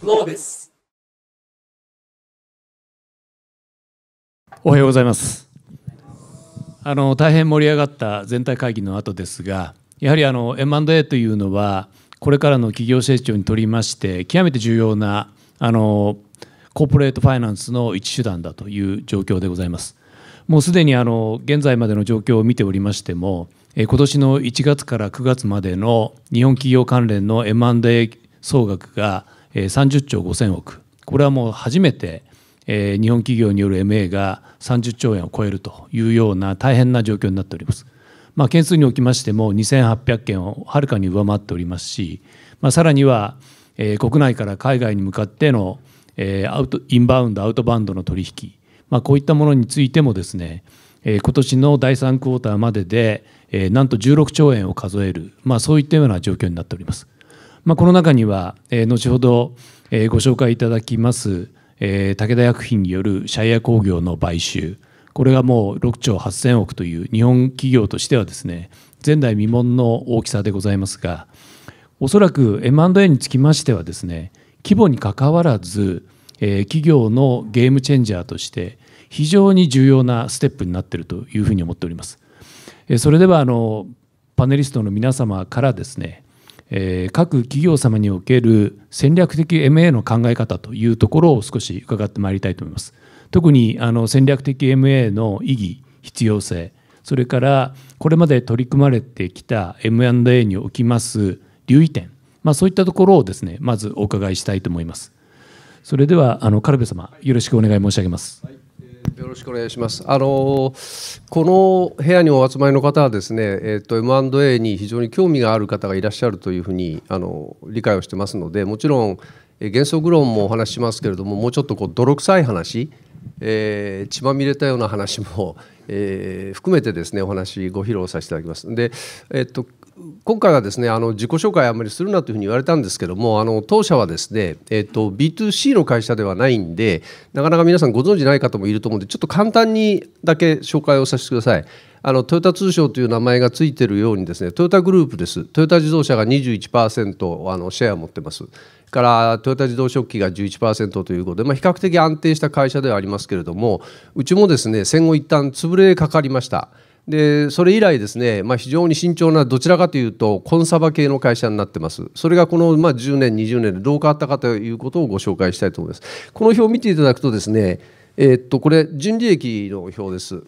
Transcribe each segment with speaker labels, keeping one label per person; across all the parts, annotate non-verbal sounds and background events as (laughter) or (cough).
Speaker 1: Globis。
Speaker 2: おはようございます。あの大変盛り上がった全体会議の後ですが、やはりあの M&A というのはこれからの企業成長にとりまして極めて重要なあのコーポレートファイナンスの一手段だという状況でございます。もうすでにあの現在までの状況を見ておりましても、え今年の1月から9月までの日本企業関連の M&A 総額が30兆5000億これはもう初めて日本企業による MA が30兆円を超えるというような大変な状況になっております。まあ、件数におきましても2800件をはるかに上回っておりますし、まあ、さらには、え国内から海外に向かっての、えアウトインバウンドアウトバウンドの取引、まあ、こういったものについてもですね、え今年の第3クォーターまでで、えなんと16兆円を数える、まあ、そういったような状況になっております。まあ、この中には、えー、後ほど、えー、ご紹介いただきます、えー、武田薬品によるシャイア工業の買収これがもう6兆8000億という日本企業としてはですね前代未聞の大きさでございますがおそらく M&A につきましてはですね規模にかかわらず、えー、企業のゲームチェンジャーとして非常に重要なステップになっているというふうに思っております。それではあのパネリストの皆様からですねえー、各企業様における戦略的 MA の考え方というところを少し伺ってまいりたいと思います。特にあの戦略的 MA の意義、必要性、それからこれまで取り組まれてきた M&A におきます留意点、まあ、そういったところをですねまずお伺いしたいと思います。それではあのカルベ様よろしくお願い申し上げます。はい
Speaker 3: よろしくお願いします。あのこの部屋にお集まりの方はですね、えっ、ー、と M&A に非常に興味がある方がいらっしゃるというふうにあの理解をしてますので、もちろん原則論もお話ししますけれども、もうちょっとこう泥臭い話、えー、血まみれたような話も、えー、含めてですねお話ご披露させていただきます。で、えっ、ー、と今回はですねあの自己紹介あんまりするなというふうに言われたんですけどもあの当社はですね、えーと、B2C の会社ではないんでなかなか皆さんご存じない方もいると思うんでちょっと簡単にだけ紹介をさせてください。あのトヨタ通商という名前がついているようにですねトヨタグループですトヨタ自動車が21%あのシェアを持ってますからトヨタ自動食器が11%ということで、まあ、比較的安定した会社ではありますけれどもうちもですね戦後一旦潰れかかりました。でそれ以来ですね、まあ、非常に慎重などちらかというとコンサバ系の会社になってますそれがこの、まあ、10年20年でどう変わったかということをご紹介したいと思いますこの表を見ていただくとですねえー、っとこれ純利益の表です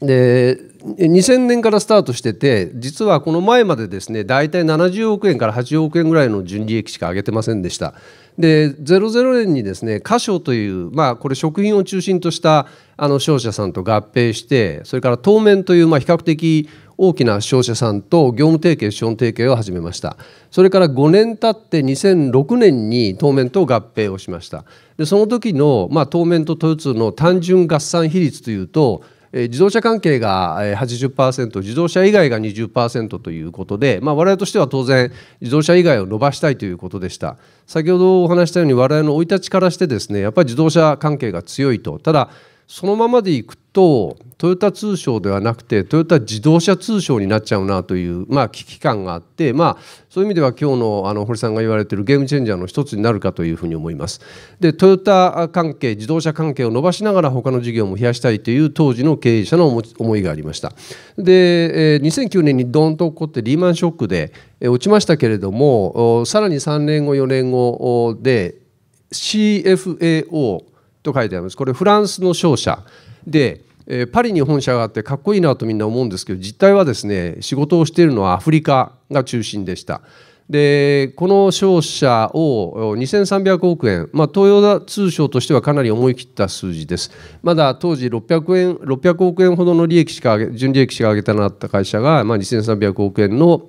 Speaker 3: で2000年からスタートしてて実はこの前までですね大体70億円から80億円ぐらいの純利益しか上げてませんでしたで00年にですね華商という、まあ、これ食品を中心としたあの商社さんと合併してそれから当面という、まあ、比較的大きな商社さんと業務提携資本提携を始めましたそれから5年経って2006年に当面と合併をしましたでその時の、まあ、当面と豊通の単純合算比率というと自動車関係が80%自動車以外が20%ということで、まあ、我々としては当然自動車以外を伸ばしたいということでした先ほどお話したように我々の生い立ちからしてですねやっぱり自動車関係が強いとただそのままでいくとトヨタ通商ではなくてトヨタ自動車通商になっちゃうなという、まあ、危機感があって、まあ、そういう意味では今日のあの堀さんが言われているゲームチェンジャーの一つになるかというふうに思います。でトヨタ関係自動車関係を伸ばしながら他の事業も増やしたいという当時の経営者の思いがありました。で2009年にドーンと起こってリーマンショックで落ちましたけれどもさらに3年後4年後で CFAO と書いてありますこれフランスの商社でパリに本社があってかっこいいなとみんな思うんですけど実態はですね仕事をしているのはアフリカが中心でした。でこの商社を2300億円、まあ、東洋通商としてはかなり思い切った数字ですまだ当時 600, 円600億円ほどの利益しかげ純利益しか上げてなかった会社が、まあ、2300億円の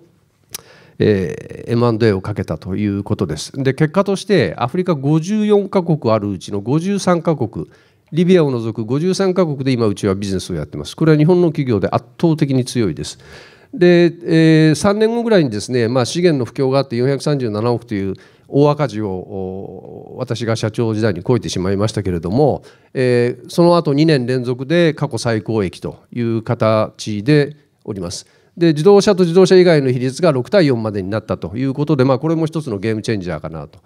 Speaker 3: えー、M&A をかけたということです。で結果としてアフリカ54カ国あるうちの53カ国リビアを除く53カ国で今うちはビジネスをやってます。これは日本の企業で圧倒的に強いです。で、えー、3年後ぐらいにですね、まあ、資源の不況があって437億という大赤字を私が社長時代に超えてしまいましたけれども、えー、その後2年連続で過去最高益という形でおります。で自動車と自動車以外の比率が6対4までになったということで、まあ、これも一つのゲームチェンジャーかなと。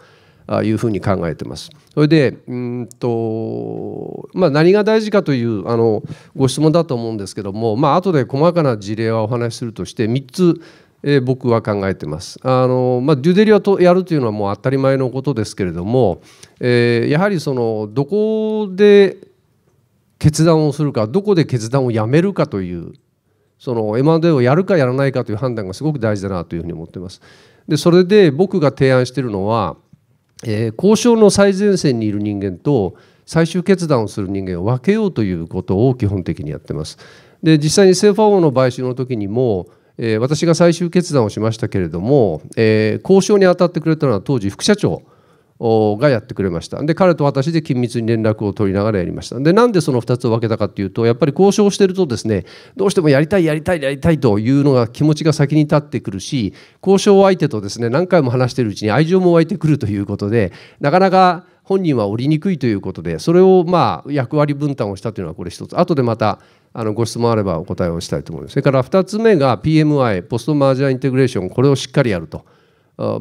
Speaker 3: いうふうに考えてます。それでうんと、まあ、何が大事かというあのご質問だと思うんですけども、まあ後で細かな事例はお話しするとして3つ、え僕は考えてます。あのまあ、デュデリをとやるというのはもう当たり前のことですけれども、えー、やはりそのどこで決断をするかどこで決断をやめるかというその M&A をやるかやらないかという判断がすごく大事だなというふうに思ってます。でそれで僕が提案しているのは、えー、交渉の最前線にいる人間と最終決断をする人間を分けようということを基本的にやってます。で実際にセーファオの買収の時にもえ私が最終決断をしましたけれども、え交渉に当たってくれたのは当時副社長がやってくれましたで彼と私で緊密に連絡を取りながらやりましたでなんでその2つを分けたかっていうとやっぱり交渉してるとですねどうしてもやりたいやりたいやりたいというのが気持ちが先に立ってくるし交渉相手とですね何回も話してるうちに愛情も湧いてくるということでなかなか本人は降りにくいということでそれをまあ役割分担をしたというのはこれ1つ後でまたあのご質問あればお答えをしたいと思いますそれから2つ目が PMI ポストマージャーインテグレーションこれをしっかりやると。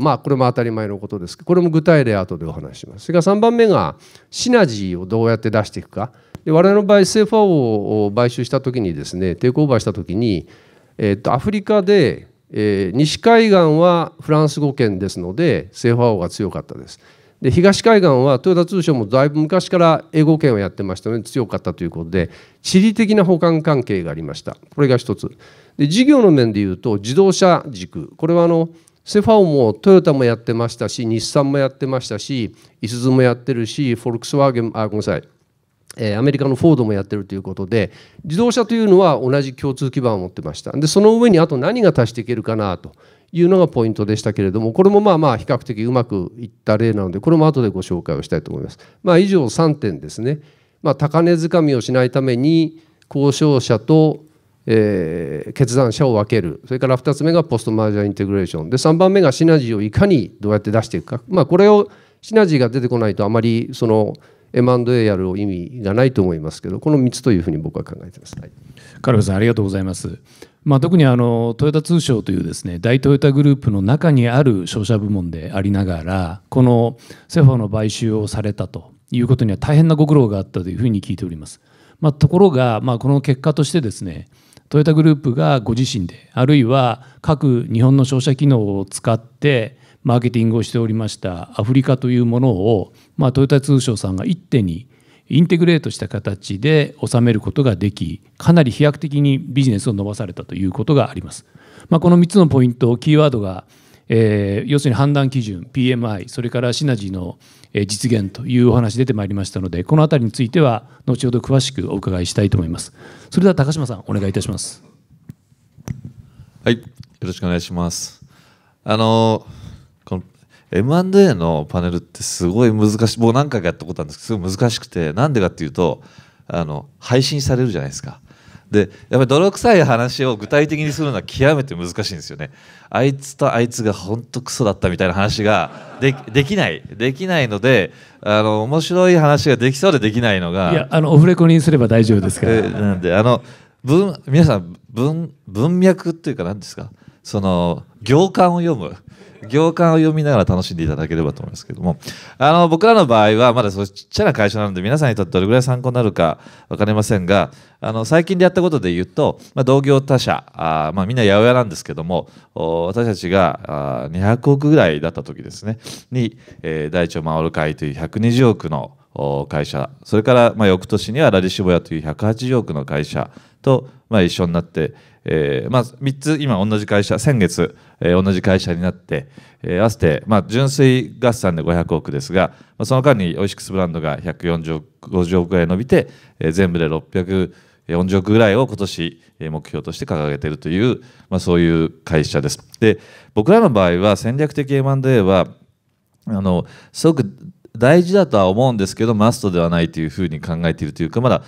Speaker 3: まあこれも当たり前のことですけどこれも具体例後でお話しますそれから3番目がシナジーをどうやって出していくかで我々の場合 CFAO を買収した時にですねテイクオーバーした時に、えー、とアフリカで、えー、西海岸はフランス語圏ですので CFAO が強かったです。で東海岸はトヨタ通商もだいぶ昔から英語圏をやってましたので強かったということで地理的な補完関係がありましたこれが一つで事業の面でいうと自動車軸これはあのセファオもトヨタもやってましたし、日産もやってましたし、イスズもやってるし、フォルクスワーゲン、あ、ごめんなさい、アメリカのフォードもやってるということで、自動車というのは同じ共通基盤を持ってました。で、その上にあと何が足していけるかなというのがポイントでしたけれども、これもまあまあ比較的うまくいった例なので、これも後でご紹介をしたいと思います。まあ、以上3点ですね。まあ、高値掴みをしないために、交渉者とえー、決断者を分けるそれから2つ目がポストマージャーインテグレーションで3番目がシナジーをいかにどうやって出していくか、まあ、これをシナジーが出てこないとあまりその M&A やる意味がないと思いますけどこの3つというふうに僕は考えてます、はい、カルフさんありがとうございます。
Speaker 2: まあ、特にあのトヨタ通商というですね大トヨタグループの中にある商社部門でありながらこのセファの買収をされたということには大変なご苦労があったというふうに聞いております。まあ、ところが、まあ、この結果としてですねトヨタグループがご自身であるいは各日本の商社機能を使ってマーケティングをしておりましたアフリカというものを、まあ、トヨタ通商さんが一手にインテグレートした形で収めることができかなり飛躍的にビジネスを伸ばされたということがあります。まあ、この3つのポイントキーワードが、えー、要するに判断基準 PMI それからシナジーの実現というお話出てまいりましたのでこの辺りについては後ほど詳しくお伺いしたいと思いますそれでは高島さんお願いいたします
Speaker 1: はいよろしくお願いしますあのこの M&A のパネルってすごい難しい僕何回かやったことあるんですけどすごい難しくてなんでかっていうとあの配信されるじゃないですかでやっぱり泥臭い話を具体的にするのは極めて難しいんですよねあいつとあいつが本当クソだったみたいな話がでできないできないのであの面白い話ができそうでできないのがいやあのオフレコにすれば大丈夫ですからなんであの皆さん文文脈っていうか何ですかその行間を読む行間を読みながら楽しんでいただければと思いますけどもあの僕らの場合はまだそちっちゃな会社なので皆さんにとってどれぐらい参考になるか分かりませんがあの最近でやったことで言うと、まあ、同業他社あ、まあ、みんな八百屋なんですけども私たちがあ200億ぐらいだった時ですねに、えー、大地を守る会という120億の会社それからまあ翌年にはラディシュボヤという180億の会社とまあ一緒になってえー、まあ、3つ今同じ会社先月、えー、同じ会社になって、えー、合わせて、まあ、純粋合算で500億ですが、まあ、その間にオイシックスブランドが140億円伸びて、えー、全部で640億ぐらいを今年目標として掲げているという、まあ、そういう会社です。で僕らの場合は戦略的 M&A はあのすごく大事だとは思うんですけどマストではないというふうに考えているというかまだ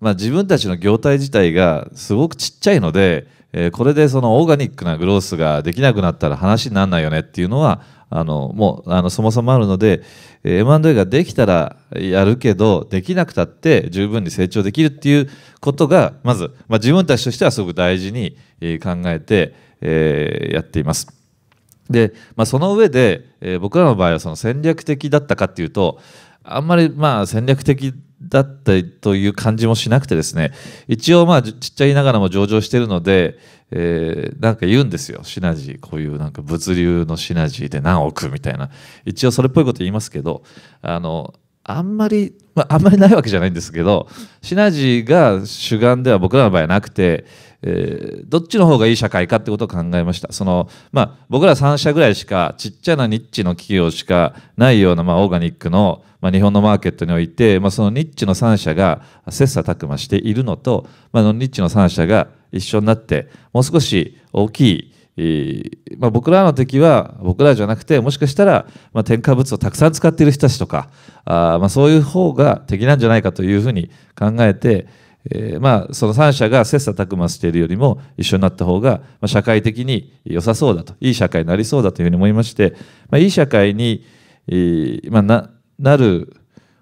Speaker 1: まあ、自分たちの業態自体がすごくちっちゃいので、えー、これでそのオーガニックなグロースができなくなったら話にならないよねっていうのはあのもうあのそもそもあるので、え M&A ができたらやるけどできなくたって十分に成長できるっていうことがまず、まあ、自分たちとしてはすごく大事に考えて、えー、やっています。で、まあ、その上で、えー、僕らの場合はその戦略的だったかっていうとあんまりまあ戦略的だったという感じもしなくてですね一応まあちっちゃいながらも上場してるので、えー、なんか言うんですよシナジーこういうなんか物流のシナジーで何億みたいな一応それっぽいこと言いますけどあのあんまり、まあ、あんまりないわけじゃないんですけどシナジーが主眼では僕らの場合はなくて、えー、どっちの方がいい社会かってことを考えましたその、まあ、僕ら3社ぐらいしかちっちゃなニッチの企業しかないような、まあ、オーガニックの、まあ、日本のマーケットにおいて、まあ、そのニッチの3社が切磋琢磨しているのと、まあ、ニッチの3社が一緒になってもう少し大きいまあ、僕らの敵は僕らじゃなくてもしかしたら、まあ、添加物をたくさん使っている人たちとかあ、まあ、そういう方が敵なんじゃないかというふうに考えて、えー、まあ、その3社が切磋琢磨しているよりも一緒になった方が、ま社会的に良さそうだといい社会になりそうだというふうに思いまして、まあ、いい社会に、えー、まなる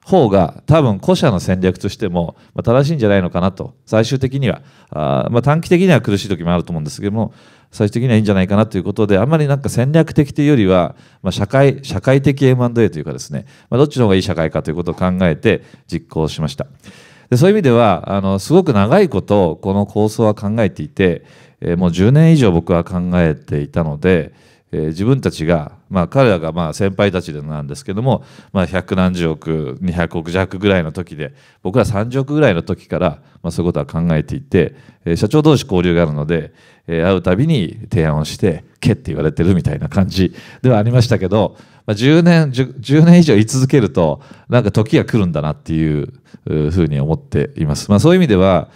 Speaker 1: 方が多分古社の戦略としても正しいんじゃないのかなと最終的にはあ、まあ、短期的には苦しい時もあると思うんですけども最終的にはいいんじゃないかなということであんまりなんか戦略的というよりは、まあ、社会社会的 M&A というかですね、まあ、どっちの方がいい社会かということを考えて実行しましたでそういう意味ではあのすごく長いことこの構想は考えていて、えー、もう10年以上僕は考えていたので、えー、自分たちが、まあ、彼らがまあ先輩たちなんですけども、まあ、百何十億200億弱ぐらいの時で僕ら30億ぐらいの時から、まあ、そういうことは考えていて、えー、社長同士交流があるので、えー、会うたびに提案をして「け」って言われてるみたいな感じ (laughs) ではありましたけど、まあ、10年 10, 10年以上居続けるとなんか時が来るんだなっていうふうに思っています。まあ、そういう意味では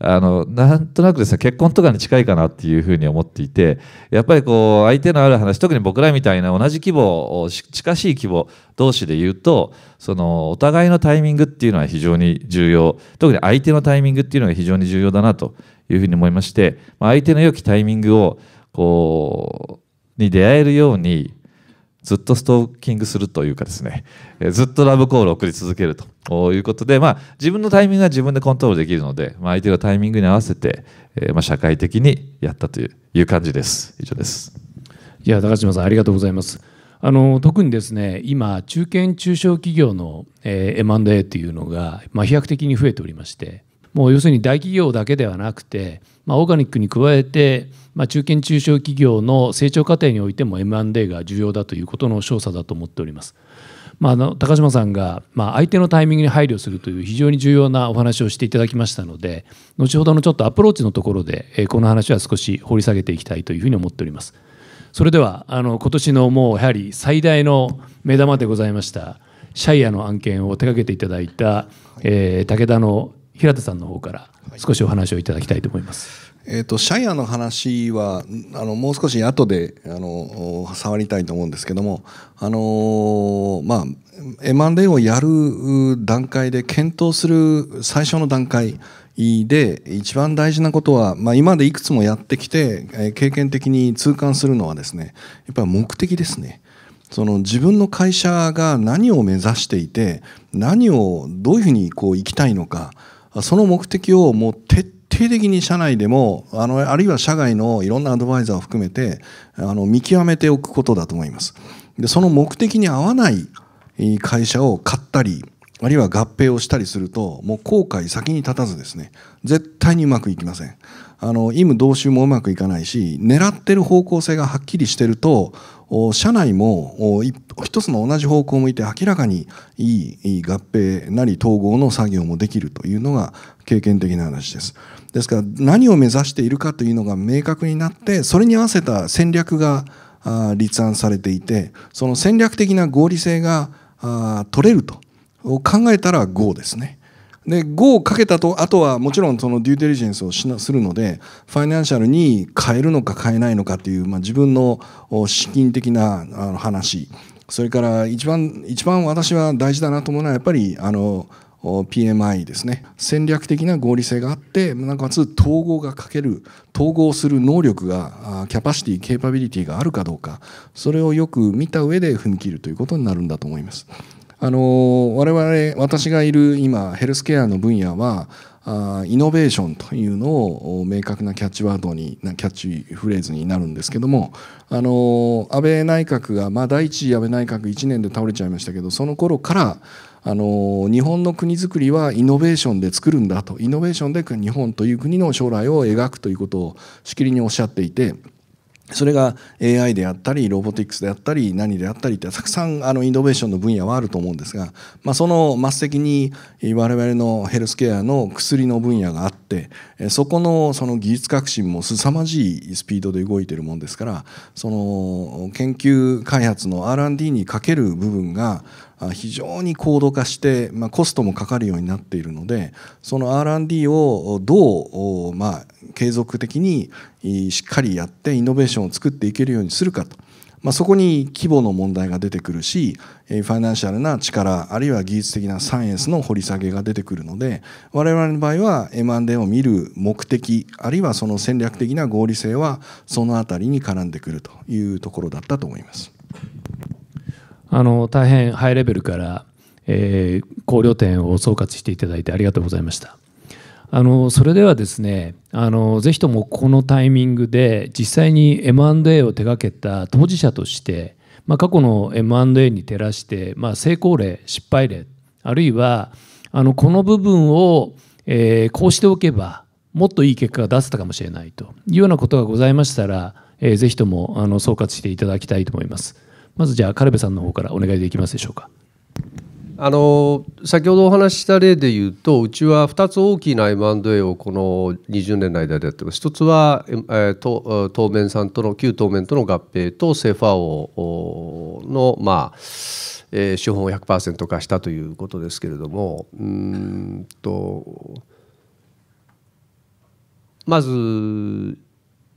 Speaker 1: あのなんとなくですね結婚とかに近いかなっていうふうに思っていてやっぱりこう相手のある話特に僕らみたいな同じ規模近しい規模同士で言うとそのお互いのタイミングっていうのは非常に重要特に相手のタイミングっていうのが非常に重要だなというふうに思いまして相手の良きタイミングをこうに出会えるようにずっとストーキングするというかですね、えずっとラブコールを送り続けるということで、まあ、自分のタイミングは自分でコントロールできるので、まあ、相手のタイミングに合わせて、えまあ、社会的にやったという感じです。以上です。
Speaker 2: いや高島さんありがとうございます。あの特にですね今中堅中小企業の、えー、M&A っていうのが、まあ、飛躍的に増えておりましてもう要するに大企業だけではなくてまあ、オーガニックに加えて、まあ、中堅中小企業の成長過程においても M&A が重要だということの調査だと思っております。まあ、の高島さんが、まあ、相手のタイミングに配慮するという非常に重要なお話をしていただきましたので後ほどのちょっとアプローチのところで、えこの話は少し掘り下げていきたいというふうに思っております。それではあの今年のもうやはり最大の目玉でございましたシャイアの案件を手掛けていただいた、えー、武田の平田さんの方から少しお話をいただきたいと思います。
Speaker 4: はい、えっ、ー、とシャイアの話はあのもう少し後であの触りたいと思うんですけども、あのー、まあ M&A をやる段階で検討する最初の段階で一番大事なことは、まあ、今までいくつもやってきて経験的に痛感するのはですねやっぱり目的ですね。その自分の会社が何を目指していて何をどういうふうにこう行きたいのかその目的をもう徹底的に社内でもあのあるいは社外のいろんなアドバイザーを含めてあの見極めておくことだと思います。でその目的に合わない会社を買ったりあるいは合併をしたりすると、もう後悔先に立たずですね、絶対にうまくいきません。あの、イム同州もうまくいかないし、狙ってる方向性がはっきりしてると、社内も一つの同じ方向を向いて明らかにいい合併なり統合の作業もできるというのが経験的な話です。ですから何を目指しているかというのが明確になってそれに合わせた戦略が立案されていてその戦略的な合理性が取れるとを考えたら GO ですね。で GO をかけたとあとはもちろんそのデューデリジェンスをしなするのでファイナンシャルに変えるのか変えないのかっていう、まあ、自分の資金的なあの話それから一番一番私は大事だなと思うのはやっぱりあの PMI ですね戦略的な合理性があってなんかつ統合がかける統合する能力がキャパシティケーパビリティがあるかどうかそれをよく見た上で踏み切るということになるんだと思います。あの我々私がいる今ヘルスケアの分野はイノベーションというのを明確なキャッチワードにキャッチフレーズになるんですけどもあの安倍内閣が、まあ、第1次安倍内閣1年で倒れちゃいましたけどその頃からあの日本の国づくりはイノベーションで作るんだとイノベーションで日本という国の将来を描くということをしきりにおっしゃっていて。それが AI であったりロボティクスであったり何であったりってたくさんあのイノベーションの分野はあると思うんですが、まあ、その末席に我々のヘルスケアの薬の分野があってそこのその技術革新も凄まじいスピードで動いてるもんですからその研究開発の R&D にかける部分が非常に高度化して、まあ、コストもかかるようになっているのでその R&D をどう、まあ、継続的にしっかりやってイノベーションを作っていけるようにするかと。まあ、そこに規模の問題が出てくるしファイナンシャルな力あるいは技術的なサイエンスの掘り下げが出てくるので我々の場合は M&A を見る目的あるいはその戦略的な合理性はその辺りに絡んでくるというところだったと思います。
Speaker 2: あの大変ハイレベルから、えー、考慮点を総括していただいてありがとうございました。あのそれではですねあのぜひともこのタイミングで実際に M&A を手掛けた当事者として、まあ、過去の M&A に照らして、まあ、成功例失敗例あるいはあのこの部分を、えー、こうしておけばもっといい結果が出せたかもしれないというようなことがございましたら、えー、ぜひともあの総括していただきたいと思います。まずじゃあ、軽部さんの方からお願いできますでしょうか。
Speaker 3: あの先ほどお話しした例でいうとうちは2つ大きな M&A をこの20年の間でやってます一つは、えー、と東面さんとの旧東面との合併とセファオの、まあえー、資本を100%化したということですけれどもうんとまず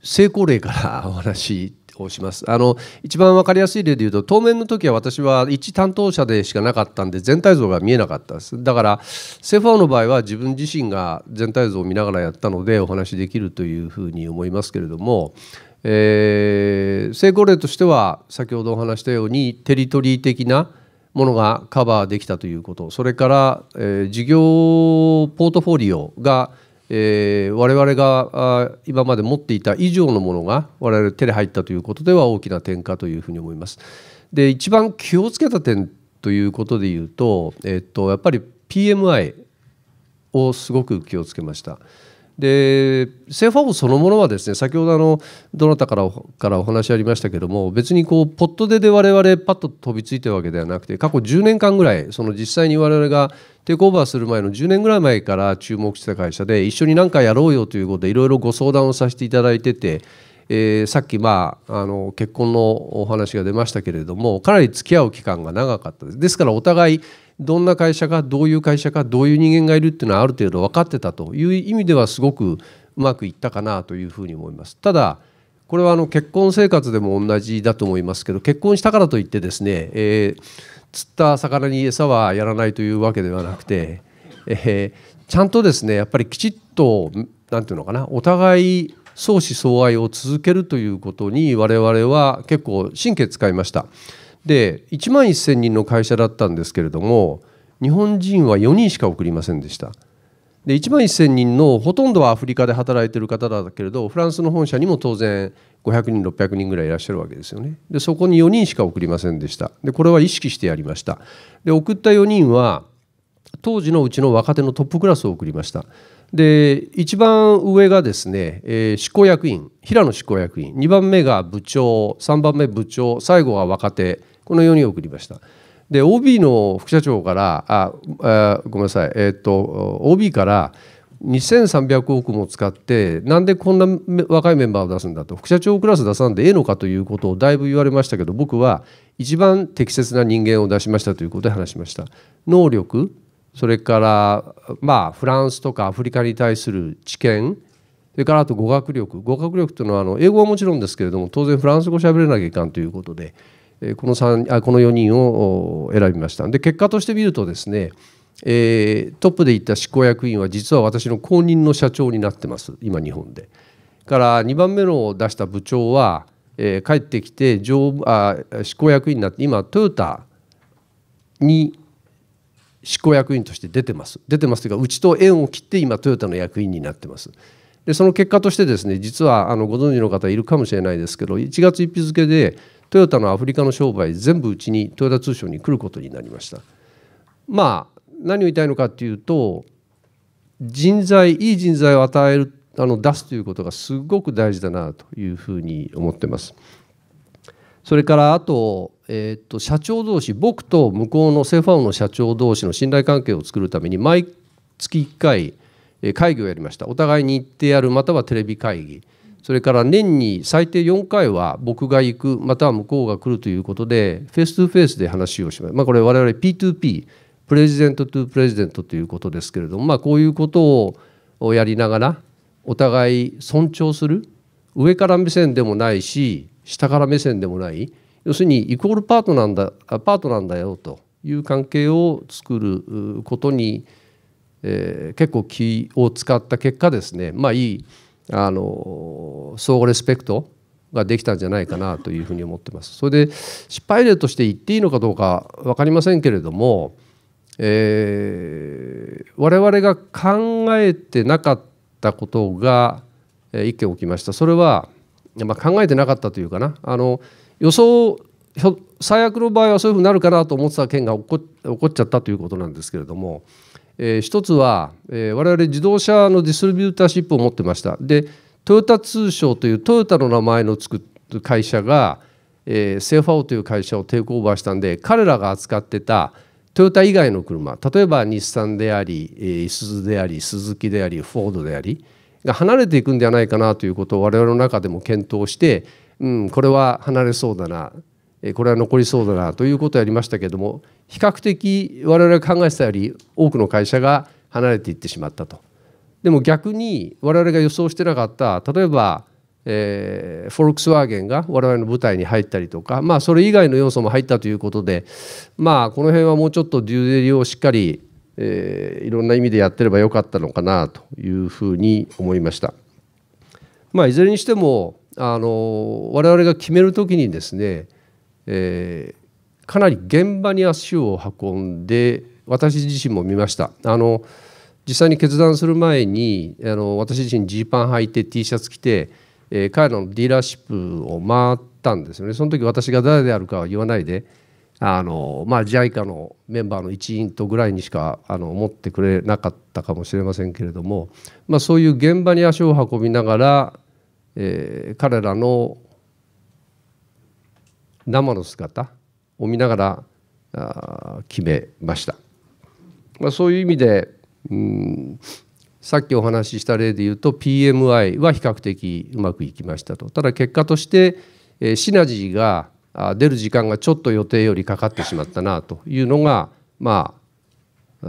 Speaker 3: 成功例からお話しをしますあの一番分かりやすい例で言うと当面の時は私は一担当者でしかなかったんで全体像が見えなかったですだからセファーの場合は自分自身が全体像を見ながらやったのでお話しできるというふうに思いますけれども、えー、成功例としては先ほどお話したようにテリトリー的なものがカバーできたということそれから、えー、事業ポートフォリオがえー、我々が今まで持っていた以上のものが我々手に入ったということでは大きな点かというふうに思います。で一番気をつけた点ということでいうと、えっと、やっぱり PMI をすごく気をつけました。で政府フそのものはですね先ほどあのどなたからからお話ありましたけども別にこうポットでで我々パッと飛びついてるわけではなくて過去10年間ぐらいその実際に我々がテイクオーバーする前の10年ぐらい前から注目してた会社で一緒に何かやろうよということでいろいろご相談をさせていただいてて。えー、さっき、まあ、あの結婚のお話が出ましたけれどもかなり付き合う期間が長かったですですからお互いどんな会社かどういう会社かどういう人間がいるっていうのはある程度分かってたという意味ではすごくうまくいったかなというふうに思います。ただこれはあの結婚生活でも同じだと思いますけど結婚したからといってですね、えー、釣った魚に餌はやらないというわけではなくて、えー、ちゃんとですねやっぱりきちっと何て言うのかなお互い相思相愛を続けるということに我々は結構神経使いました。で1万1,000人の会社だったんですけれども日本人は4人しか送りませんでした。で1万1,000人のほとんどはアフリカで働いてる方だけれどフランスの本社にも当然500人600人ぐらいいらっしゃるわけですよねでそこに4人しか送りませんでしたでこれは意識してやりましたで送った4人は当時のうちの若手のトップクラスを送りましたで一番上がですね、えー、執行役員平野執行役員2番目が部長3番目部長最後は若手このように送りました。で OB の副社長からああごめんなさい、えー、っと OB から2300億も使ってなんでこんな若いメンバーを出すんだと副社長クラス出さんでええのかということをだいぶ言われましたけど僕は一番適切な人間を出しましたということで話しました能力それからまあフランスとかアフリカに対する知見それからあと語学力語学力というのはあの英語はもちろんですけれども当然フランス語しゃべれなきゃいかんということでこの3あこの4人を選びましたで結果として見るとですね、えー、トップでいった執行役員は実は私の公認の社長になってます今日本で。から2番目の出した部長は、えー、帰ってきて常あ執行役員になって今トヨタに執行役員として出てます出てますというかうちと縁を切って今トヨタの役員になってますでその結果としてですね実はあのご存知の方いるかもしれないですけど1月1日付でトヨタのアフリカの商売全部うちにトヨタ通商に来ることになりました。まあ何を言いたいのかっていうと人材いい人材を与えるあの出すということがすごく大事だなというふうに思ってます。それからあと,、えー、と社長同士僕と向こうのセファオの社長同士の信頼関係を作るために毎月1回会議をやりましたお互いに行ってやるまたはテレビ会議それから年に最低4回は僕が行くまたは向こうが来るということでフェイス2フェイスで話をします、まあ、これ我々 P2P プレジデント2プレジデントということですけれども、まあ、こういうことをやりながらお互い尊重する上から目線でもないし下から目線でもない要するにイコールパートなんだパートなんだよという関係を作ることに、えー、結構気を使った結果ですねまあいいあの相互リスペクトができたんじゃないかなというふうに思ってます。それで失敗例として言っていいのかどうか分かりませんけれども、えー、我々が考えてなかったことが一件起きました。それは、まあ、考えてなかったというかなあの予想最悪の場合はそういうふうになるかなと思ってた件が起こっちゃったということなんですけれどもえー、一つは、えー、我々自動車のディストリビューターシップを持ってましたでトヨタ通商というトヨタの名前のつく会社が、えー、セーファオという会社をテイクオーバーしたんで彼らが扱ってたトヨタ以外の車例えば日産であり、えいすゞでありスズキでありフォードでありが離れていくんではないかなということを我々の中でも検討して、うん、これは離れそうだなこれは残りそうだなということをやりましたけども比較的我々が考えてたより多くの会社が離れていってしまったと。でも逆に我々が予想してなかった例えば、えー、フォルクスワーゲンが我々の舞台に入ったりとか、まあ、それ以外の要素も入ったということで、まあ、この辺はもうちょっとデューデリをしっかり、えー、いろんな意味でやってればよかったのかなというふうに思いました。まあ、いずれにしてもあの我々が決める時にですね、えーかなり現場に足を運んで私自身も見ました。あの実際に決断する前にあの私自身ジーパン履いて T シャツ着て、えー、彼らのディーラーシップを回ったんですよねその時私が誰であるかは言わないであの、まあ、JICA のメンバーの一員とぐらいにしかあの思ってくれなかったかもしれませんけれども、まあ、そういう現場に足を運びながら、えー、彼らの生の姿を見ながら決めました、まあ、そういう意味で、うん、さっきお話しした例で言うと PMI は比較的うまくいきましたとただ結果としてシナジーが出る時間がちょっと予定よりかかってしまったなというのがまあ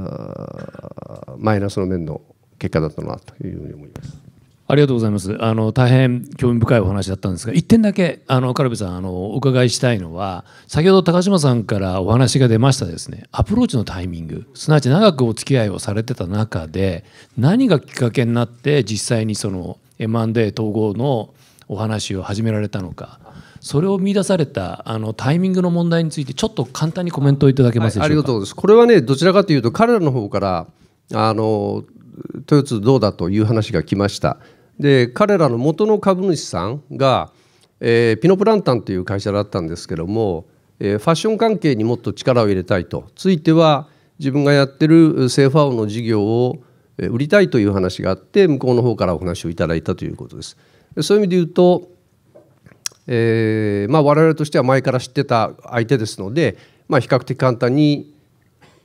Speaker 3: マイナスの面の結果だったなというふうに思います。
Speaker 2: ありがとうございます。あの大変興味深いお話だったんですが、一点だけあのカルビさんあのお伺いしたいのは、先ほど高島さんからお話が出ましたですね。アプローチのタイミング、すなわち長くお付き合いをされてた中で、何がきっかけになって実際にその M&A 統合のお話を始められたのか。それを見出されたあのタイミングの問題についてちょっと簡単にコメントをいただけますでしょうか、はい、ありがとうございます
Speaker 3: これはねどちらかというと彼らの方からあの豊津どうだという話が来ましたで彼らの元の株主さんが、えー、ピノプランタンという会社だったんですけども、えー、ファッション関係にもっと力を入れたいとついては自分がやってるセーファオの事業を売りたいという話があって向こうの方からお話をいただいたということです。そういう意味で言うと、えーまあ、我々としては前から知ってた相手ですので、まあ、比較的簡単に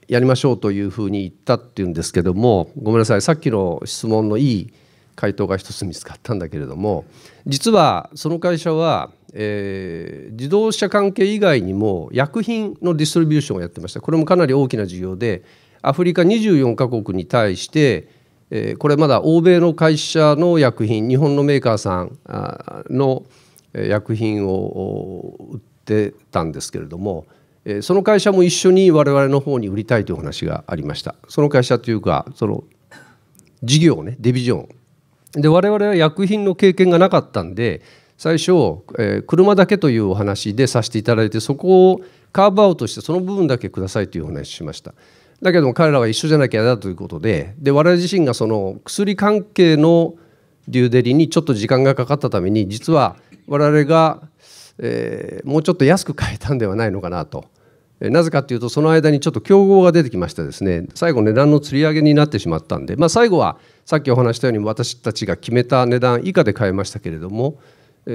Speaker 3: やりましょうというふうに言ったっていうんですけどもごめんなさいさっきの質問のいい回答が一つ見つかったんだけれども実はその会社は、えー、自動車関係以外にも薬品のディストリビューションをやってましたこれもかなり大きな事業でアフリカ24カ国に対してえこれまだ欧米の会社の薬品日本のメーカーさんの薬品を売ってたんですけれどもその会社も一緒に我々の方に売りたいという話がありましたその会社というかその事業ねデビジョンで我々は薬品の経験がなかったんで最初、え車だけというお話でさせていただいてそこをカーブアウトしてその部分だけくださいというお話しましただけども彼らは一緒じゃなきゃだということでで我々自身がその薬関係のデューデリにちょっと時間がかかったために実は我々が、えもうちょっと安く買えたんではないのかなと。なぜかというとその間にちょっと競合が出てきましてですね最後値段のつり上げになってしまったんで、まあ、最後はさっきお話したように私たちが決めた値段以下で買えましたけれども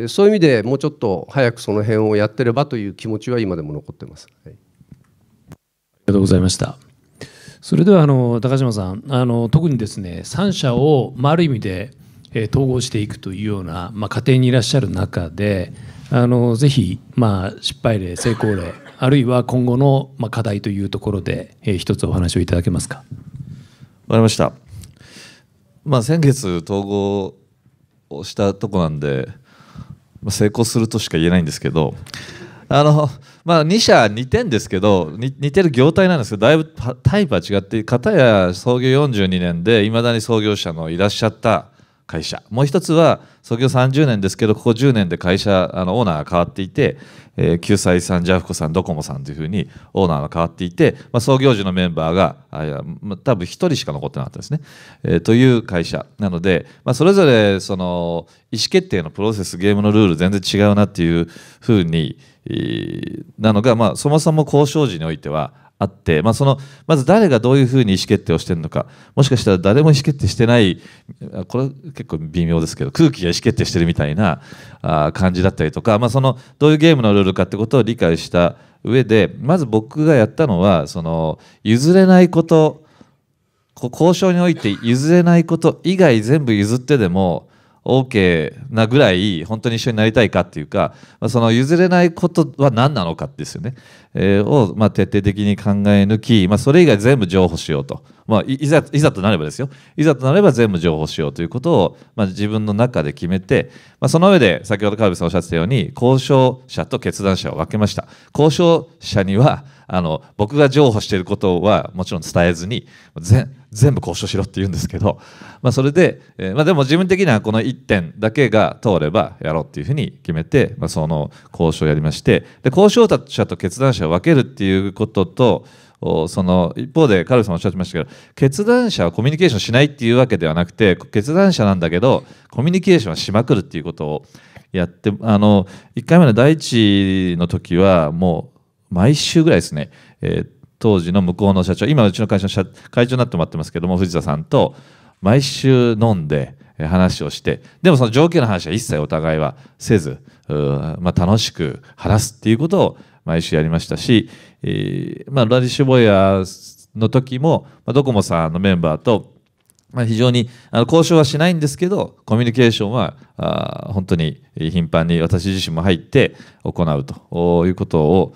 Speaker 3: そういう意味でもうちょっと早くその辺をやってればという気持ちは今でも残ってます。はい、あり
Speaker 2: がとうございましたそれではあの高島さんあの特にですね3社を、あ、る意味で、え統合していくというような、まあ、家庭にいらっしゃる中であのぜひ、まあ、失敗例成功例あるいは今後の課題というところで、え一つお話をいただけますか。わか
Speaker 1: りました。まあ、先月統合をしたとこなんで、ま成功するとしか言えないんですけど、あのまあ、2社似てんですけど似てる業態なんですけどだいぶタイプは違って片や創業42年でいまだに創業者のいらっしゃった会社もう一つは創業30年ですけどここ10年で会社あのオーナーが変わっていて、えー、救済さんジャフコさんドコモさんというふうにオーナーが変わっていて、まあ、創業時のメンバーがあいや多分1人しか残ってなかったですね、えー、という会社なので、まあ、それぞれその意思決定のプロセスゲームのルール全然違うなっていうふうになのが、まあ、そもそも交渉時においてはあって、まあ、そのまず誰がどういうふうに意思決定をしてるのかもしかしたら誰も意思決定してないこれ結構微妙ですけど空気が意思決定してるみたいな感じだったりとか、まあ、そのどういうゲームのルールかってことを理解した上でまず僕がやったのはその譲れないこと交渉において譲れないこと以外全部譲ってでも OK なぐらい本当に一緒になりたいかっていうか、その譲れないことは何なのかですよね、えー、を、まあ、徹底的に考え抜き、まあ、それ以外全部譲歩しようと、まあ、いざいざとなればですよいざとなれば全部譲歩しようということを、まあ、自分の中で決めて、まあ、その上で先ほど川辺さんおっしゃってたように交渉者と決断者を分けました交渉者にはあの僕が譲歩していることはもちろん伝えずに全全部交渉しろって言うんですけど、まあ、それで、えー、まあ、でも自分的にはこの1点だけが通ればやろうっていうふうに決めて、まあ、その交渉をやりましてで交渉者と決断者を分けるっていうこととその一方でカルさんおっしゃってましたけど決断者はコミュニケーションしないっていうわけではなくて決断者なんだけどコミュニケーションはしまくるっていうことをやってあの1回目の第一の時はもう毎週ぐらいですね、えー当時の向こうの社長今うちの会社の社会長になってもらってますけども藤田さんと毎週飲んで話をしてでもその条件の話は一切お互いはせず、まあ、楽しく話すっていうことを毎週やりましたし、えー、まあ、ラディッシュボイヤーの時も、まあ、ドコモさんのメンバーと、まあ、非常にあの交渉はしないんですけどコミュニケーションはあ本当に頻繁に私自身も入って行うということを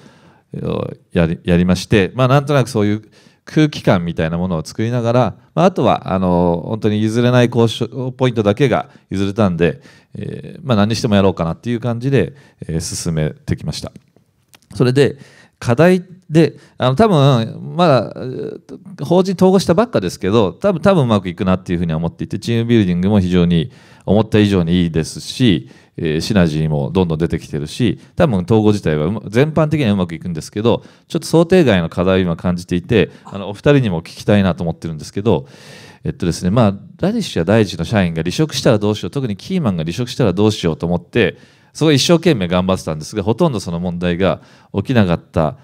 Speaker 1: やりやりまして、まあ、なんとなくそういう空気感みたいなものを作りながら、まあ、あとはあの本当に譲れない交渉ポイントだけが譲れたんで、えー、まあ、何にしてもやろうかなっていう感じで、えー、進めてきました。それで課題であの多分まだ法人統合したばっかですけど多分多分うまくいくなっていうふうに思っていてチームビルディングも非常に思った以上にいいですし、シナジーもどんどん出てきてるし多分統合自体は、全般的にはうまくいくんですけどちょっと想定外の課題を今感じていてあのお二人にも聞きたいなと思ってるんですけどえっとですねまあラディッシュや第一の社員が離職したらどうしよう特にキーマンが離職したらどうしようと思ってすごい一生懸命頑張ってたんですがほとんどその問題が起きなかった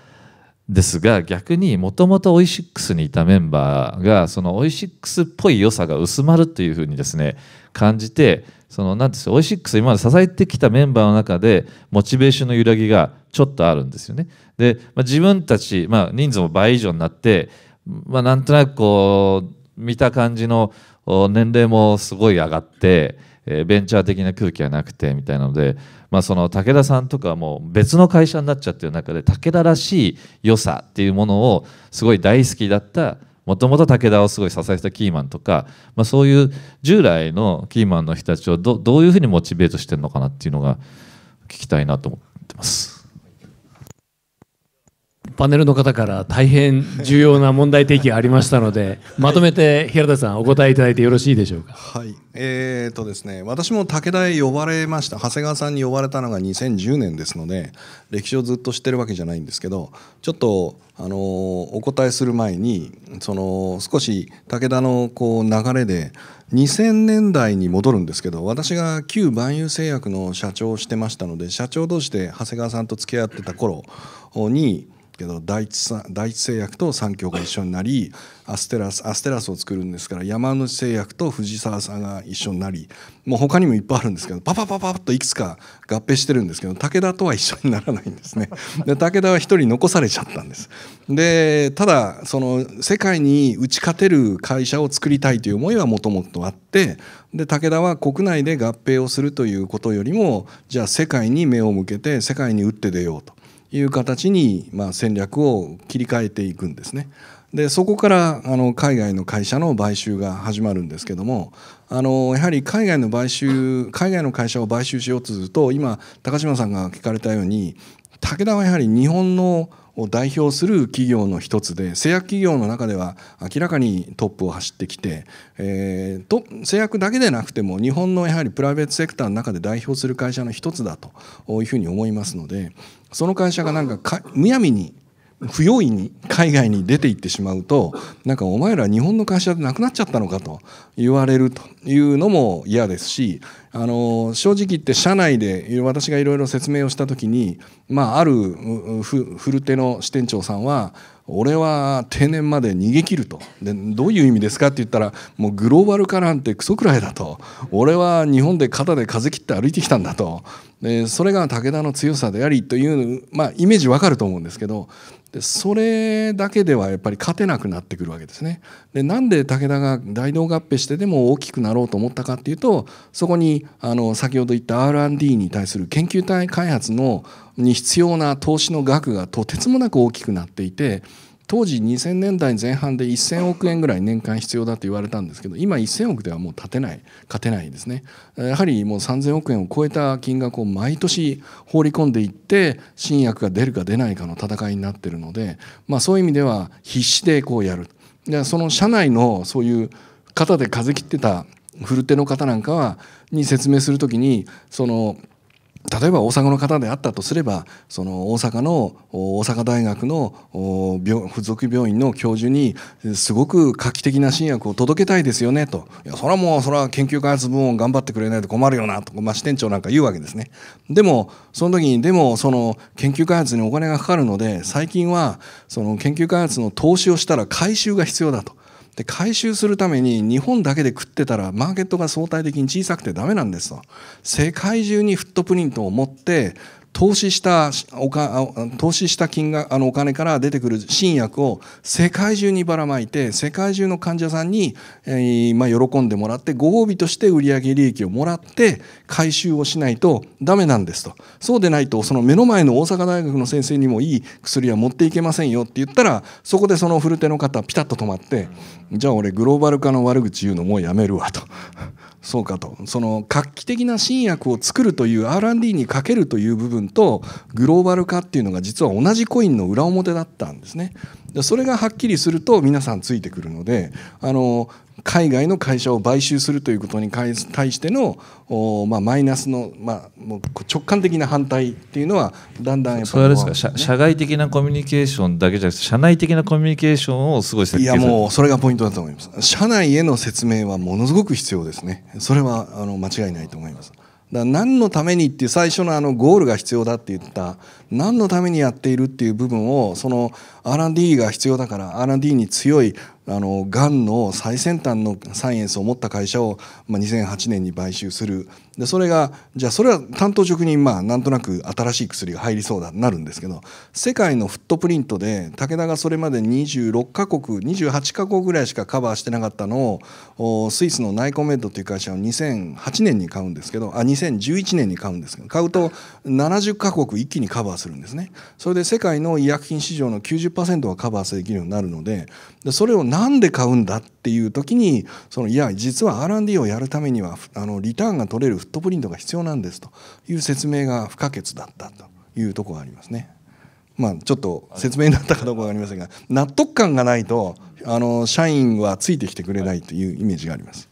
Speaker 1: ですが逆にもともとオイシックスにいたメンバーがそのオイシックスっぽい良さが薄まるというふうにですね感じてそのなんですオイシックス今まで支えてきたメンバーの中でモチベーションの揺らぎがちょっとあるんですよね。で、まあ、自分たち、まあ、人数も倍以上になって、まあ、なんとなくこう見た感じの年齢もすごい上がって、えー、ベンチャー的な空気はなくてみたいなので、まあ、その武田さんとかはもう別の会社になっちゃってる中で武田らしい良さっていうものをすごい大好きだったもともと武田をすごい支えたキーマンとか、まあ、そういう従来のキーマンの人たちをどどういうふうにモチベートしてるのかなっていうのが聞きたいなと思ってます。
Speaker 2: パネルの方から大変重要な問題提起がありましたので、まとめて平田さん、お答えいただいてよろしいでしょうか。はい、
Speaker 4: えー、とですね、私も武田へ呼ばれました、長谷川さんに呼ばれたのが2010年ですので、歴史をずっと知ってるわけじゃないんですけど、ちょっとあのお答えする前に、その少し武田のこう流れで、2000年代に戻るんですけど私が旧万有製薬の社長をしてましたので社長同士で長谷川さんと付き合ってた頃にけど第一第一製薬と三共が一緒になりアステラスアステラスを作るんですから山口製薬と藤沢さんが一緒になりもう他にもいっぱいあるんですけどパパパパッといくつか合併してるんですけど武田とは一緒にならないんですねで武田は一人残されちゃったんですでただその世界に打ち勝てる会社を作りたいという思いはもともとあってで武田は国内で合併をするということよりもじゃあ世界に目を向けて世界に打って出ようと。いう形に、まあ、戦略を切り替えていくんですね。でそこからあの海外の会社の買収が始まるんですけどもあのやはり海外の買収海外の会社を買収しようとすると今高島さんが聞かれたように武田はやはり日本のを代表する企業の一つで製薬企業の中では明らかにトップを走ってきて、えー、と製薬だけでなくても日本のやはりプライベートセクターの中で代表する会社の一つだというふうに思いますのでその会社がなんかむやみに不用意に海外に出て行ってしまうとなんかお前ら日本の会社でなくなっちゃったのかと言われるというのも嫌ですしあの正直言って社内で私がいろいろ説明をした時に、まあ、ある古手の支店長さんは俺は定年まで逃げ切るとでどういう意味ですかって言ったらもうグローバル化なんてクソくらいだと俺は日本で肩で風切って歩いてきたんだとでそれが武田の強さでありという、まあ、イメージわかると思うんですけどでそれだけではやっぱり勝てなくなってくるわけですね。でなんで武田が大同合併してでも大きくなろうと思ったかっていうとそこにあの先ほど言った R&D に対する研究体開発のに必要な投資の額がとてつもなく大きくなっていて当時2000年代前半で1000億円ぐらい年間必要だと言われたんですけど今1000億ではもう立てない勝てないですねやはりもう3000億円を超えた金額を毎年放り込んでいって新薬が出るか出ないかの戦いになってるので、まあ、そういう意味では必死でこうやるでその社内のそういう肩で風切ってた古手の方なんかはに説明するときにその「例えば大阪の方であったとすればその大阪の大阪大学の病附属病院の教授にすごく画期的な新薬を届けたいですよねといやそれはもうそれは研究開発部門頑張ってくれないと困るよなと、まあ、支店長なんか言うわけですねでもその時にでもその研究開発にお金がかかるので最近はその研究開発の投資をしたら回収が必要だとで回収するために日本だけで食ってたらマーケットが相対的に小さくてダメなんですと世界中にフットプリントを持って投資したおか投資した金額あのお金から出てくる新薬を世界中にばらまいて世界中の患者さんに、えー、まあ、喜んでもらってご褒美として売上利益をもらって回収をしないとダメなんですとそうでないとその目の前の大阪大学の先生にもいい薬は持っていけませんよって言ったらそこでその古手の方ピタッと止まってじゃあ俺グローバル化の悪口言うのもうやめるわと。そうかとその画期的な新薬を作るという R&D にかけるという部分とグローバル化っていうのが実は同じコインの裏表だったんですね。それがはっきりすると皆さんついてくるのであの海外の会社を買収するということに対しての、まあ、マイナスの、まあ、もう直感的な反対っていうのはだんだんやっぱそれ社社外的
Speaker 1: なコミュニケーションだけじゃなくて社
Speaker 4: 内的なコミュニケーションをすごい設計いやもうそれがポイントだと思います社内への説明はものすごく必要ですねそれはあの間違いないと思いますだ何のためにっていう最初のあのゴールが必要だって言った何のためにやっているっていう部分をその R&D が必要だから R&D に強いあのがんの最先端のサイエンスを持った会社を、まあ、2008年に買収するでそれがじゃあそれは担当職人にまあなんとなく新しい薬が入りそうだなるんですけど世界のフットプリントで武田がそれまで26カ国28カ国ぐらいしかカバーしてなかったのをスイスのナイコメッドという会社を2008年に買うんですけどあ2011年に買うんですけど買うと70カ国一気にカバーするんですね。それで世界の医薬品市場の90%はカバーできるようになるのででそれをなんで買うんだってっていう時にそのいや実は R&D をやるためにはあのリターンが取れるフットプリントが必要なんですという説明が不可欠だったというとこがありますね。まあ、ちょっと説明になったかどうか分かりませんが納得感がないとあの社員はついてきてくれないというイメージがあります。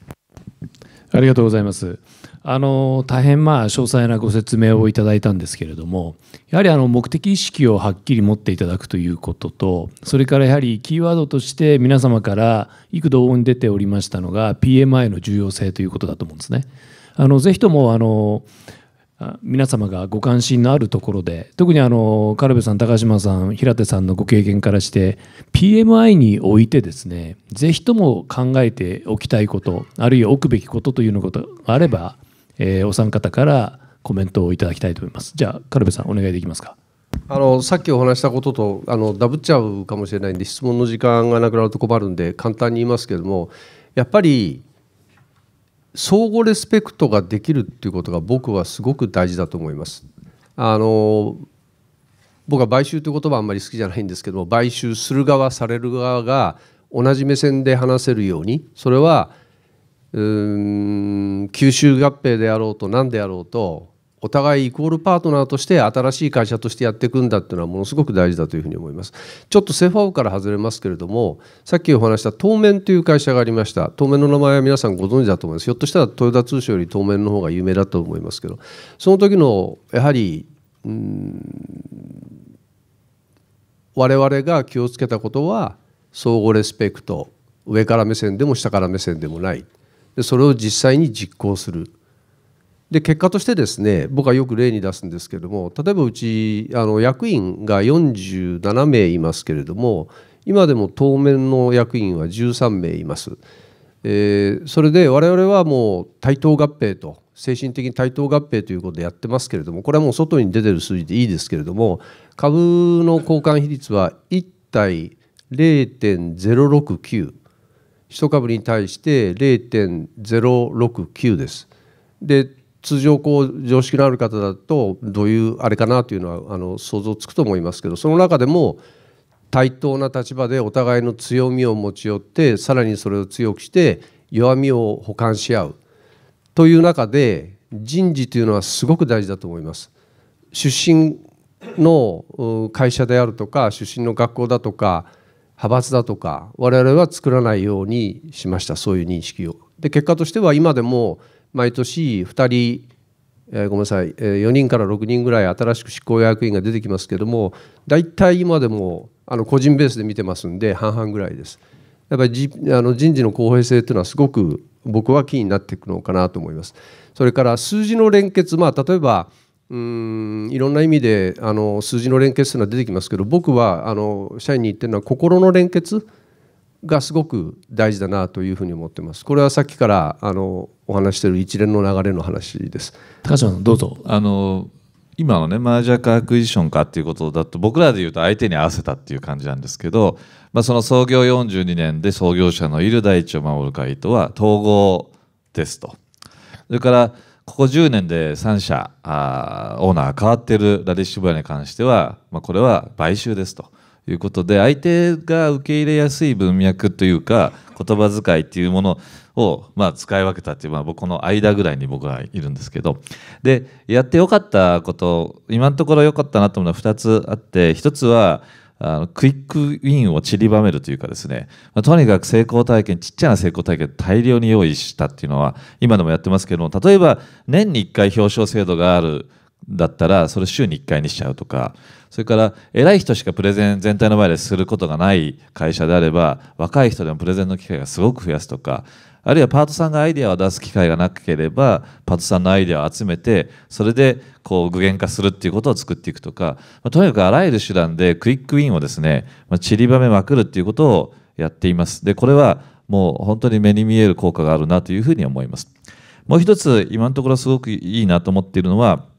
Speaker 4: ありがとうござい
Speaker 2: ます。あの大変まあ詳細なご説明をいただいたんですけれどもやはりあの目的意識をはっきり持っていただくということとそれからやはりキーワードとして皆様から幾度応に出ておりましたのが PMI の重要性ということだと思うんですね。あのぜひともあの皆様がご関心のあるところで特にあの軽部さん高島さん平手さんのご経験からして PMI においてですね是非とも考えておきたいことあるいは置くべきことというのことがあればえー、お三方からコメントをいただきたいと思います。じゃあ、ルベさん、お願いできますか。
Speaker 3: あのさっきお話したこととあのダブっちゃうかもしれないんで質問の時間がなくなると困るんで簡単に言いますけどもやっぱり相互レスペクトができるっていうことが僕はすごく大事だと思います。あの僕は買収という言葉はあんまり好きじゃないんですけども買収する側される側が同じ目線で話せるようにそれはうん吸収合併であろうと何であろうとお互いイコールパートナーとして新しい会社としてやっていくんだっていうのはものすごく大事だというふうに思いますちょっとセファオから外れますけれどもさっきお話した東面という会社がありました東面の名前は皆さんご存知だと思いますひょっとしたらトヨタ通商より東面の方が有名だと思いますけどその時のやはりうん我々が気をつけたことは相互レスペクト上から目線でも下から目線でもない。でそれを実際に実行するで結果としてですね僕はよく例に出すんですけれども例えばうちあの役員が47名いますけれども今でも当面の役員は13名います。えー、それで我々はもう対等合併と精神的に対等合併ということでやってますけれどもこれはもう外に出てる数字でいいですけれども株の交換比率は1対0.069 1株に対して0.069です。で通常こう常識のある方だとどういうあれかなというのはあの想像つくと思いますけどその中でも対等な立場でお互いの強みを持ち寄ってさらにそれを強くして弱みを補完し合うという中で人事というのはすごく大事だと思います。出身の会社であるとか出身の学校だとか派閥だとか我々は作らないようにしましたそういう認識を。で結果としては今でも毎年2人えー、ごめんなさい、え4人から6人ぐらい新しく執行役員が出てきますけども大体今でもあの個人ベースで見てますんで半々ぐらいですやっぱりじあの人事の公平性というのはすごく僕は気になっていくのかなと思いますそれから数字の連結まあ例えばうんいろんな意味であの数字の連結というのは出てきますけど僕はあの社員に言ってるのは心の連結がすごく大事だなというふうに思ってます。これはさっきからあのお話している一連の流れの話です。高島さんどうぞあの今のねマージャーかアクイジション
Speaker 1: かっていうことだと僕らで言うと相手に合わせたっていう感じなんですけど、まあ、その創業42年で創業者のいる第一を守る会とは統合ですと。それからここ10年で3社あーオーナー変わってるラディッシュブラに関しては、まあ、これは買収ですということで相手が受け入れやすい文脈というか言葉遣いというものを、まあ、使い分けたっていう、まあ、僕の間ぐらいに僕はいるんですけどでやってよかったこと今のところ良かったなと思うのは2つあって1つはあのクイックウィンを散りばめるというかですね、まあ、とにかく成功体験ちっちゃな成功体験大量に用意したっていうのは今でもやってますけども例えば年に1回表彰制度があるだったらそれ週に1回にしちゃうとかそれから偉い人しかプレゼン全体の前ですることがない会社であれば若い人でもプレゼンの機会がすごく増やすとかあるいはパートさんがアイデアを出す機会がなければパートさんのアイデアを集めてそれでこう具現化するっていうことを作っていくとか、まあ、とにかくあらゆる手段でクイックインをですね、まあ、散りばめまくるっていうことをやっていますでこれはもう本当に目に見える効果があるなというふうに思いますもう一つ今のところすごくいいなと思っているのは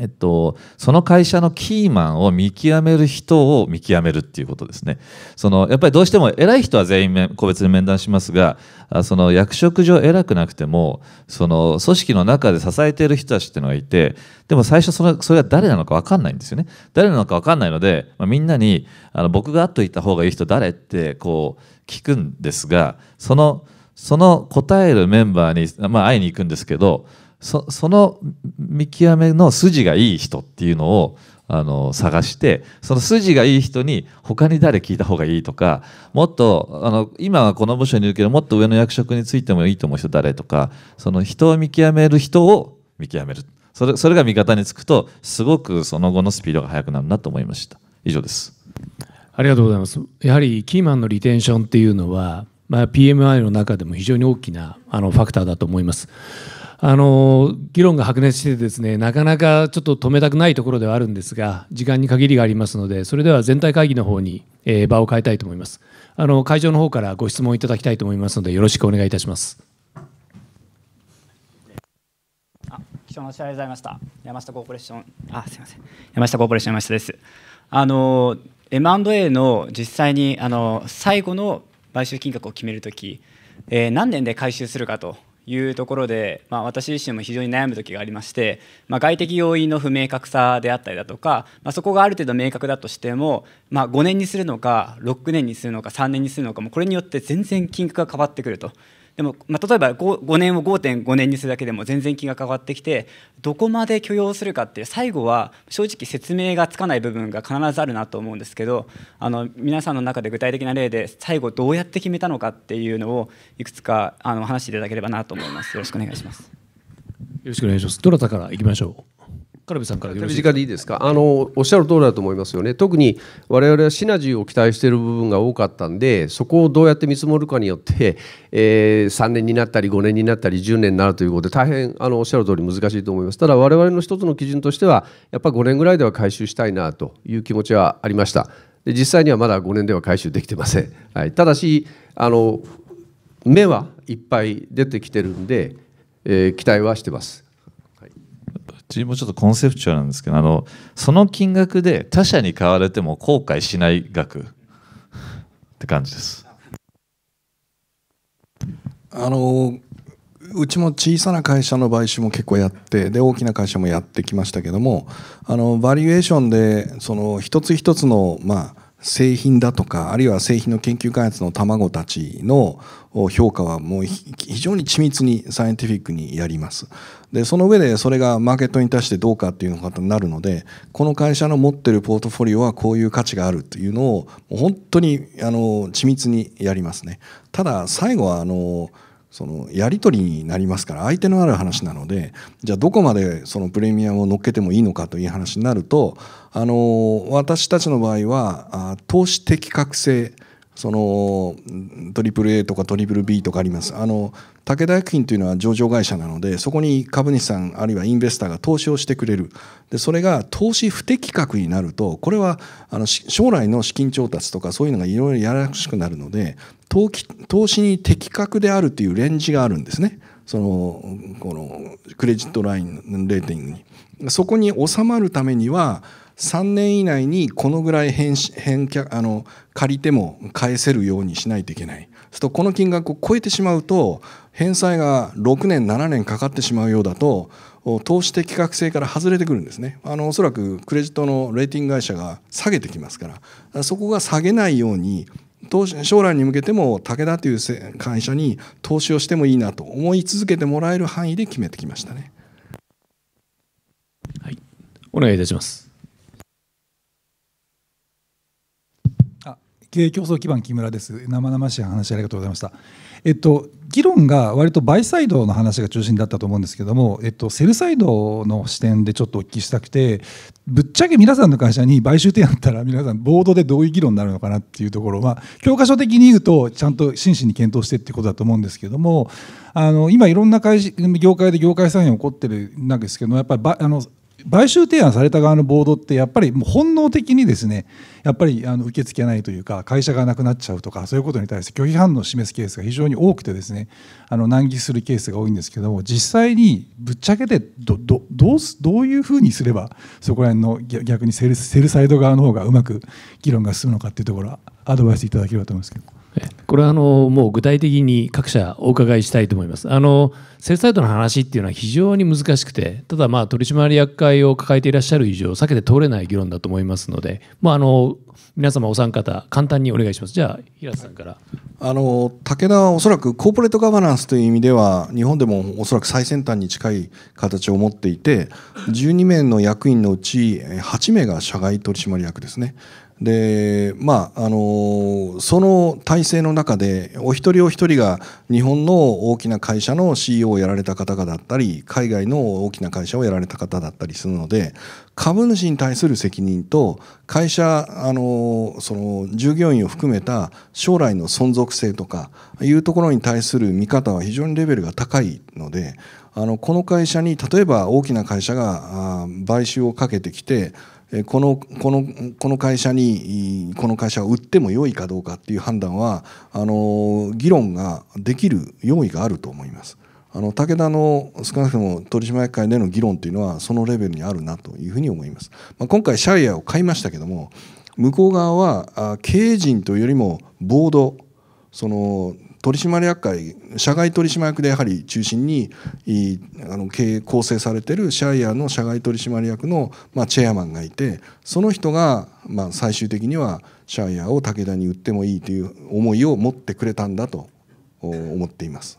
Speaker 1: えっと、その会社のキーマンを見極める人を見極めるっていうことですね。そのやっぱりどうしても偉い人は全員個別に面談しますがその役職上偉くなくてもその組織の中で支えている人たちっていうのがいてでも最初そのそれが誰なのか分かんないんですよね。誰なのか分かんないので、まあ、みんなにあの僕が会っといた方がいい人誰ってこう聞くんですがそのその答えるメンバーに、まあ、会いに行くんですけどその見極めの筋がいい人っていうのをあの探してその筋がいい人に他に誰聞いた方がいいとかもっとあの今はこの部署にいるけどもっと上の役職についてもいいと思う人誰とかその人を見極める人を見極めるそれそれが味方につくとすごくその後のスピードが速くなるなと思いました以上です
Speaker 2: ありがとうございますやはりキーマンのリテンションっていうのは、まあ、PMI の中でも非常に大きなあのファクターだと思います。あの議論が白熱してですねなかなかちょっと止めたくないところではあるんですが時間に限りがありますのでそれでは全体会議の方に、えー、場を変えたいと思いますあの会場の方からご質問いただきたいと思いますのでよろしくお願いいたします
Speaker 4: あ貴重なお知らせございました山下コーポレーションあすいません山下コーポレーション山下ですあの M&A の実際にあの最後の買収金額を決めるとき、えー、何年で回収するかというところで、まあ、私自身も非常に悩む時がありまして、まあ、外的要因の不明確さであったりだとか、まあ、そこがある程度明確だとしても、まあ、5年にするのか6年にするのか3年にするのかもこれによって全然金額が変わってくるとでも、まあ、例えば 5, 5年を5.5年にするだけでも全然気が変わってきてどこまで許容するかっていう最後は正直説明がつかない部分が必ずあるなと思うんですけどあの皆さんの中で具体的な例で最後どうやっ
Speaker 5: て決めたのかっていうのをいくつかあの話していただければなと思います。よろしくお願いします。よ
Speaker 2: ろしくお願いします。どなたから行きましょ
Speaker 3: う。カルビさんから手短でいいですかあのおっしゃる通りだと思いますよね特に我々はシナジーを期待している部分が多かったんでそこをどうやって見積もるかによって、(laughs) えー、3年になったり5年になったり10年になるということで大変あのおっしゃる通り難しいと思いますただ我々の一つの基準としてはやっぱり5年ぐらいでは回収したいなという気持ちはありましたで実際にはまだ5年では回収できてません、はい、ただしあの目はいっぱい出てきてるんで、えー、期待はしてます
Speaker 1: 自分もちょっとコンセプチュアルなんですけどあのその金額で他社に買われても後悔しない額って感じです。
Speaker 4: あのうちも小さな会社の買収も結構やってで大きな会社もやってきましたけどもあのバリエーションでその一つ一つのまあ製品だとかあるいは製品の研究開発の卵たちの評価はもう非常に緻密にサイエンティフィックにやります。でその上でそれがマーケットに対してどうかっていうのになるのでこの会社の持ってるポートフォリオはこういう価値があるというのを本当にあの緻密にやりますねただ最後はあのそのやり取りになりますから相手のある話なのでじゃあどこまでそのプレミアムを乗っけてもいいのかという話になるとあの私たちの場合は投資的確性その AAA とか BBB とかありますあの武田薬品というのは上場会社なのでそこに株主さんあるいはインベスターが投資をしてくれるでそれが投資不適格になるとこれはあの将来の資金調達とかそういうのがいろいろやらしくなるので投機投資に的確であるというレンジがあるんですねそのこのクレジットラインレーティングに。そこに収まるためには3年以内にこのぐらい返返却あの借りても返せるようにしないといけない。とこの金額を超えてしまうと返済が6年7年かかってしまうようだと投資的確性から外れてくるんですねあのおそらくクレジットのレーティング会社が下げてきますからそこが下げないように将来に向けても武田という会社に投資をしてもいいなと思い続けてもらえる範囲で決めてきましたね。
Speaker 2: はい、お願いいたします。
Speaker 3: 経営競争基盤木村です。生々しい話ありがとうございました。えっと議論が割とバイサイドの話が中心だったと思うんですけど
Speaker 4: も、えっとセルサイドの視点でちょっとお聞きしたくて、ぶっちゃけ皆さんの会社に買収提案ったら皆さんボードでどういう議論になるのかなっていうところは、教科書的に言うとちゃんと真摯に検討してってことだと思うんですけども、あの今いろんな会業界で業界参与起こってるんですけども、やっぱりあの買収提案された側のボードってやっぱりもう本能的にですねやっぱりあの受け付けないというか会社がなくなっちゃうとかそういうことに対して拒否反応を示すケースが非常に多くてですねあの難儀するケースが多いんですけども実際にぶっちゃけてどどどうどういうふうにすればそこら辺の逆にセルセルサイド側の方がうまく議論が進むのかっていうところはアドバイスいただければと思いますけど。これはあ
Speaker 2: のもう具体的に各社お伺いしたいと思います。あのセールサイトの話っていうのは非常に難しくて、ただまあ取締役会を抱えていらっしゃる以上、避けて通れない議論だと思いますので、まああの皆様お三方簡単にお願いします。じゃあ平田さんから。
Speaker 4: あの武田はおそらくコーポレートガバナンスという意味では日本でもおそらく最先端に近い形を持っていて、12名の役員のうち8名が社外取締役ですね。でまああのその体制の中でお一人お一人が日本の大きな会社の CEO をやられた方だったり海外の大きな会社をやられた方だったりするので株主に対する責任と会社あのその従業員を含めた将来の存続性とかいうところに対する見方は非常にレベルが高いのであのこの会社に例えば大きな会社が買収をかけてきてこのこのこの会社にこの会社を売っても良いかどうかっていう判断はあの議論ができる用意があると思います。あの武田の少なくとも取締役会での議論というのはそのレベルにあるなというふうに思います。まあ、今回シャイアを買いましたけども向こう側は経営陣というよりもボードその取締役会社外取締役でやはり中心にあの経営構成されてるシャイアの社外取締役の、まあ、チェアマンがいてその人が、まあ、最終的にはシャイアを武田に売ってもいいという思いを持ってくれたんだと思っています。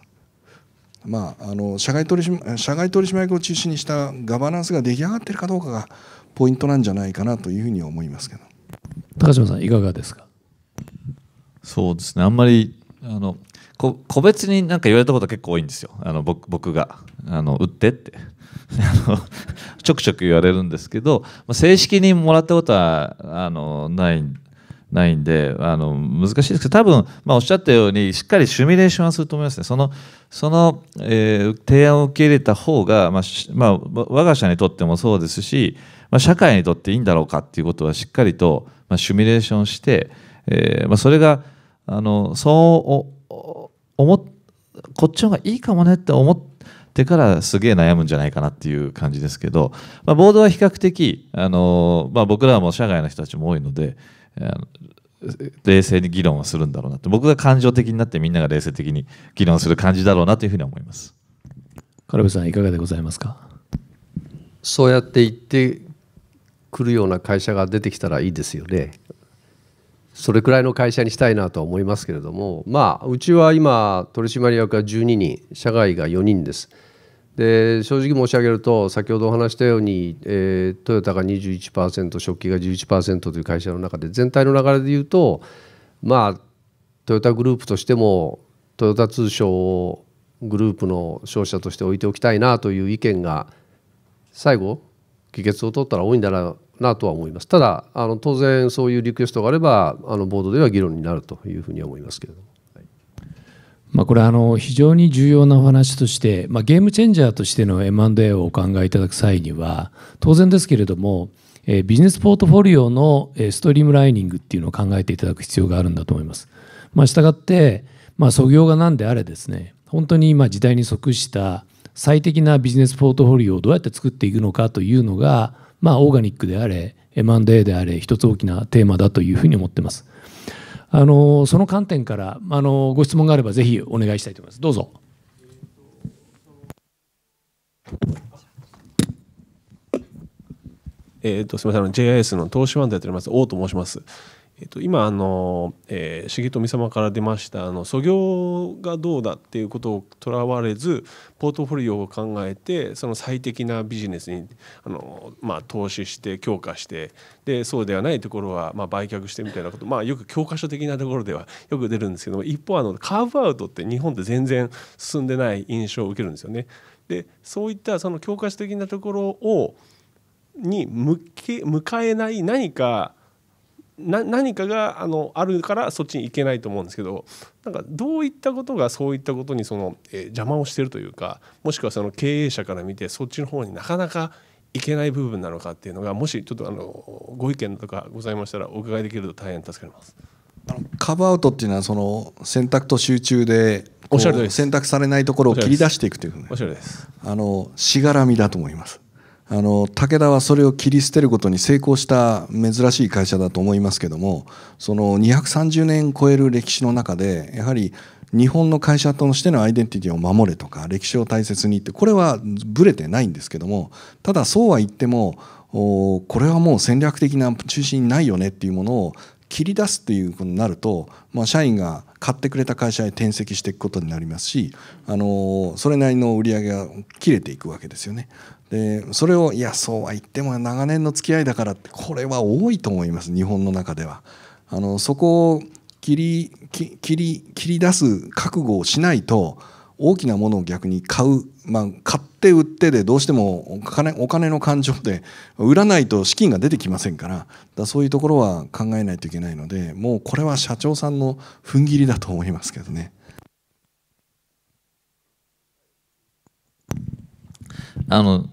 Speaker 4: まあ、あの社外取締社外取締役を中心にしたガバナンスが出来上がってるかどうかがポイントなんじゃないかなというふうに思いますけど高島さんいかがですか
Speaker 1: そうですねあんまりあのこ個別になんか言われたこと結構多いんですよあの僕僕があの売ってって (laughs) ちょくちょく言われるんですけど、ま正式にもらったことはあのないないんであの難しいですけど多分、まあ、おっしゃったようにしっかりシミュレーションはすると思いますねそのその、えー、提案を受け入れた方が、まあまあ、我が社にとってもそうですし、まあ、社会にとっていいんだろうかっていうことはしっかりと、まあ、シミュレーションして、えーまあ、それがあのそう思こっちの方がいいかもねって思ってからすげえ悩むんじゃないかなっていう感じですけど、まあ、ボードは比較的あの、まあ、僕らも社外の人たちも多いので冷静に議論をするんだろうなって僕が感情的になってみんなが冷静的に議論する感じだろうなというふうに思います軽部さんいかがでござ
Speaker 3: いますかそうやって言ってくるような会社が出てきたらいいですよねそれくらいの会社にしたいなとは思いますけれどもまあうちは今取締役が12人社外が4人です。で正直申し上げると先ほどお話したように、えー、トヨタが21%食器が11%という会社の中で全体の流れでいうとまあトヨタグループとしてもトヨタ通商をグループの商社として置いておきたいなという意見が最後議決を取ったら多いんだななとは思います。ただあの当然そういうリクエストがあればあのボードでは議論になるというふうに思いますけれども。
Speaker 2: まあ、これあの非常に重要なお話として、まあ、ゲームチェンジャーとしての M&A をお考えいただく際には当然ですけれども、えビジネスポートフォリオのストリームライニングっていうのを考えていただく必要があるんだと思います。まあ、従って、まあ、創業が何であれですね本当に今時代に即した最適なビジネスポートフォリオをどうやって作っていくのかというのがまあ、オーガニックであれ M&A であれ一つ大きなテーマだというふうに思ってます。あのその観点からあのご質問があればぜひお願いしたいと思います。どうぞ。
Speaker 5: えーと、とすみません、JIS の投資ファンドやっております、王と申します。えっと、今あの、えー、重富様から出ましたあの素業がどうだっていうことをとらわれずポートフォリオを考えてその最適なビジネスにあの、まあ、投資して強化してでそうではないところは、まあ、売却してみたいなこと、まあ、よく教科書的なところではよく出るんですけども一方あのカーブアウトって日本って全然進んでない印象を受けるんですよね。でそういったその教科書的なところをに向け迎えない何かな何かがあのあるからそっちに行けないと思うんですけどなんかどういったことがそういったことにその、えー、邪魔をしてるというかもしくはその経営者から見てそっちの方になかなかいけない部分なのかっていうのがもしちょっとあのご意見とかございましたらお伺いできると大変助かります。
Speaker 4: あのカバーアウトっていうのはその選択と集中でおっしゃる選択されないところを切り出していくというふうに、あのしがらみだと思います。あの武田はそれを切り捨てることに成功した珍しい会社だと思いますけどもその230年超える歴史の中でやはり日本の会社としてのアイデンティティを守れとか歴史を大切にってこれはぶれてないんですけどもただそうは言ってもこれはもう戦略的な中心にないよねっていうものを切り出すということになると、まあ、社員が買ってくれた会社へ転籍していくことになりますし、あのそれなりの売り上げが切れていくわけですよね。でそれをいやそうは言っても長年の付き合いだからってこれは多いと思います日本の中では。あのそこを切り切り切り出す覚悟をしないと大きなものを逆に買う、まあ、買ってって売ってでどうしてもお金お金の感情で (laughs) 売らないと資金が出てきませんからだそういうところは考えないといけないのでもうこれは社長さんの踏ん切りだと思いますけどね。
Speaker 1: あの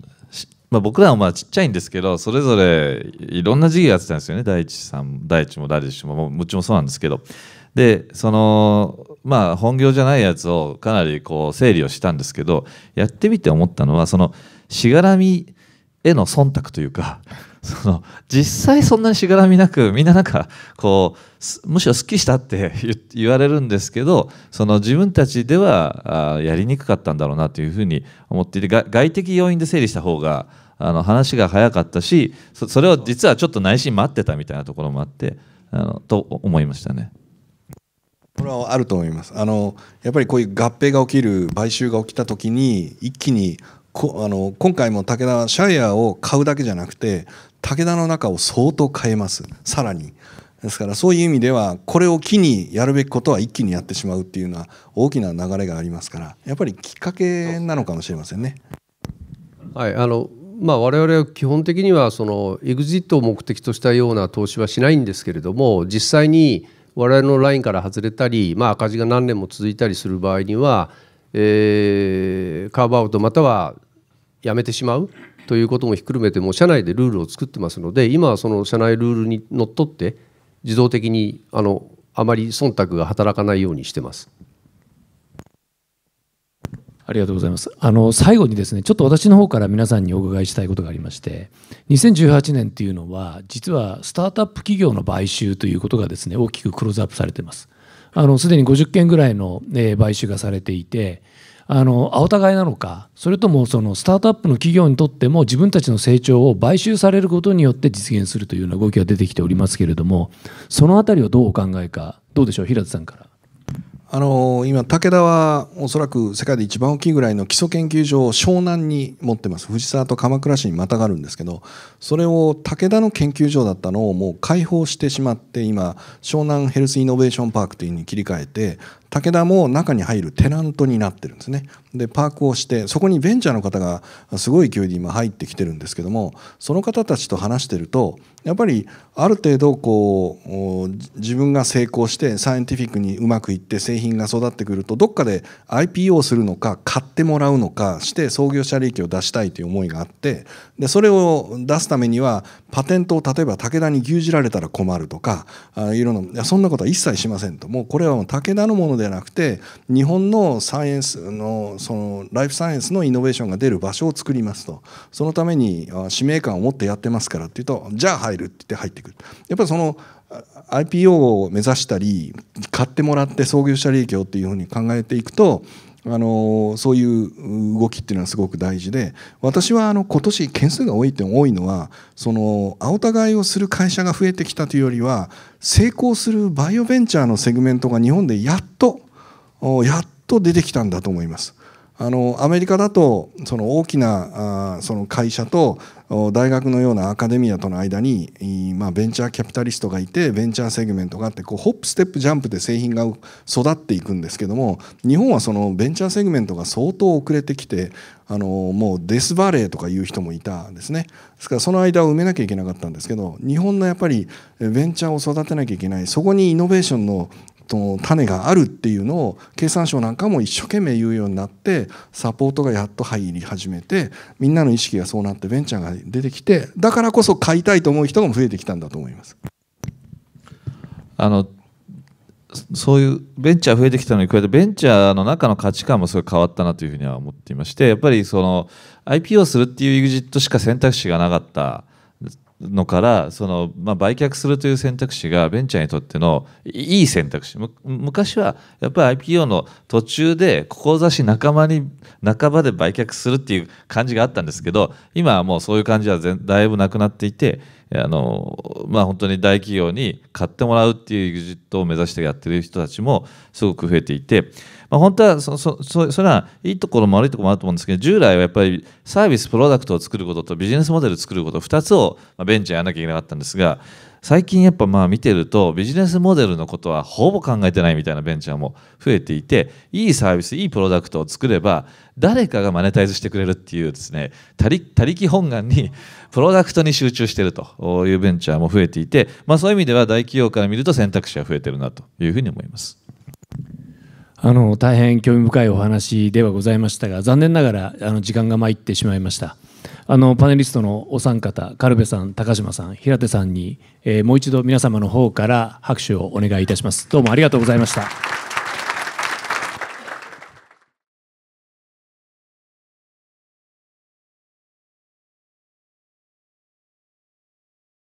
Speaker 1: まあ、僕らはまあちっちゃいんですけどそれぞれいろんな事業やってたんですよね大地さん大地もダルシももちろんそうなんですけどでそのまあ、本業じゃないやつをかなりこう整理をしたんですけどやってみて思ったのはそのしがらみへの忖度というか (laughs) その実際そんなにしがらみなくみんななんかこうむしろすっきりしたって (laughs) 言われるんですけどその自分たちではやりにくかったんだろうなというふうに思っていて外的要因で整理した方があの話が早かったしそれを実はちょっと内心待ってたみたいなところもあってあのと思いましたね。
Speaker 4: これはあると思いますあのやっぱりこういう合併が起きる買収が起きた時に一気にこあの今回も武田シャイヤーを買うだけじゃなくて武田の中を相当変えますさらにですからそういう意味ではこれを機にやるべきことは一気にやってしまうっていうのは大きな流れがありますからやっぱりきっかけなのかもしれませんね。
Speaker 3: はいあのまあ、我々は基本的にはそのエグジットを目的としたような投資はしないんですけれども実際に我々のラインから外れたり、まあ、赤字が何年も続いたりする場合には、えー、カーブアウトまたはやめてしまうということもひっくるめてもう社内でルールを作ってますので今はその社内ルールにのっとって自動的にあのあまり忖度が働かないようにしてます。ありがとうございます。
Speaker 2: あの最後にですね、ちょっと私の方から皆さんにお伺いしたいことがありまして、2018年っていうのは実はスタートアップ企業の買収ということがですね、大きくクローズアップされてます。あのすでに50件ぐらいの、え買収がされていて、あのお互いなのか、それともそのスタートアップの企業にとっても自分たちの成長を買収されることによって実現するというような動きが出てきて
Speaker 4: おりますけれども、そのあたりをどうお考えか、どうでしょう、平田さんから。あの今、武田はおそらく世界で一番大きいぐらいの基礎研究所を湘南に持ってます、藤沢と鎌倉市にまたがるんですけど、それを武田の研究所だったのをもう開放してしまって、今、湘南ヘルスイノベーションパークというふうに切り替えて、武田も中に入るテナントになってるんですねでパークをしてそこにベンチャーの方がすごい勢いで今入ってきてるんですけどもその方たちと話してるとやっぱりある程度こう自分が成功してサイエンティフィックにうまくいって製品が育ってくるとどっかで IPO するのか買ってもらうのかして創業者利益を出したいという思いがあってでそれを出すためにはパテントを例えば武田に牛耳られたら困るとかあいろんなそんなことは一切しませんともうこれは武田のものでではなくて日本のサイエンスのそのライフサイエンスのイノベーションが出る場所を作りますとそのために使命感を持ってやってますからっていうとじゃあ入るって言って入ってくる。やっぱりその IPO を目指したり買ってもらって創業者利益をっていうふうに考えていくとあのそういう動きっていうのはすごく大事で私はあの今年件数が多いって多いのはそのあお互いをする会社が増えてきたというよりは成功するバイオベンチャーのセグメントが日本でやっとやっと出てきたんだと思います。あのアメリカだとその大きなあその会社と大学のようなアカデミアとの間に、まあ、ベンチャーキャピタリストがいてベンチャーセグメントがあってこうホップステップジャンプで製品が育っていくんですけども日本はそのベンチャーセグメントが相当遅れてきてあのもうデスバレーとかいう人もいたんですねですからその間を埋めなきゃいけなかったんですけど日本のやっぱりベンチャーを育てなきゃいけないそこにイノベーションのと種があるっていうのを経産省なんかも一生懸命言うようになってサポートがやっと入り始めてみんなの意識がそうなってベンチャーが出てきてだからこそ買いたいと思う人が増えてきたんだと思います。
Speaker 1: あのそういうベンチャー増えてきたのに加えてベンチャーの中の価値観もすごい変わったなというふうには思っていましてやっぱりその IP をするっていう EXIT しか選択肢がなかったのからその、まあ、売却するという選択肢がベンチャーにとってのいい選択肢昔はやっぱり IPO の途中で志半ばに半ばで売却するっていう感じがあったんですけど今はもうそういう感じはだいぶなくなっていてあの、まあ、本当に大企業に買ってもらうっていう技術を目指してやってる人たちもすごく増えていて。まあ、本当はそそそそれはいいところも悪いところもあると思うんですけど従来はやっぱりサービスプロダクトを作ることとビジネスモデルを作ること2つをベンチャーやらなきゃいけなかったんですが最近やっぱまあ見てるとビジネスモデルのことはほぼ考えてないみたいなベンチャーも増えていていいサービスいいプロダクトを作れば誰かがマネタイズしてくれるっていうですね他力本願にプロダクトに集中してるというベンチャーも増えていて、まあ、そういう意味では大企業から見ると選択肢は増えてるなというふうに思います。
Speaker 2: あの大変興味深いお話ではございましたが残念ながらあの時間が参ってしまいましたあのパネリストのお三方軽部さん高島さん平手さんに、えー、もう一度皆様の方から拍手をお願いいたしますどうもありがとうございました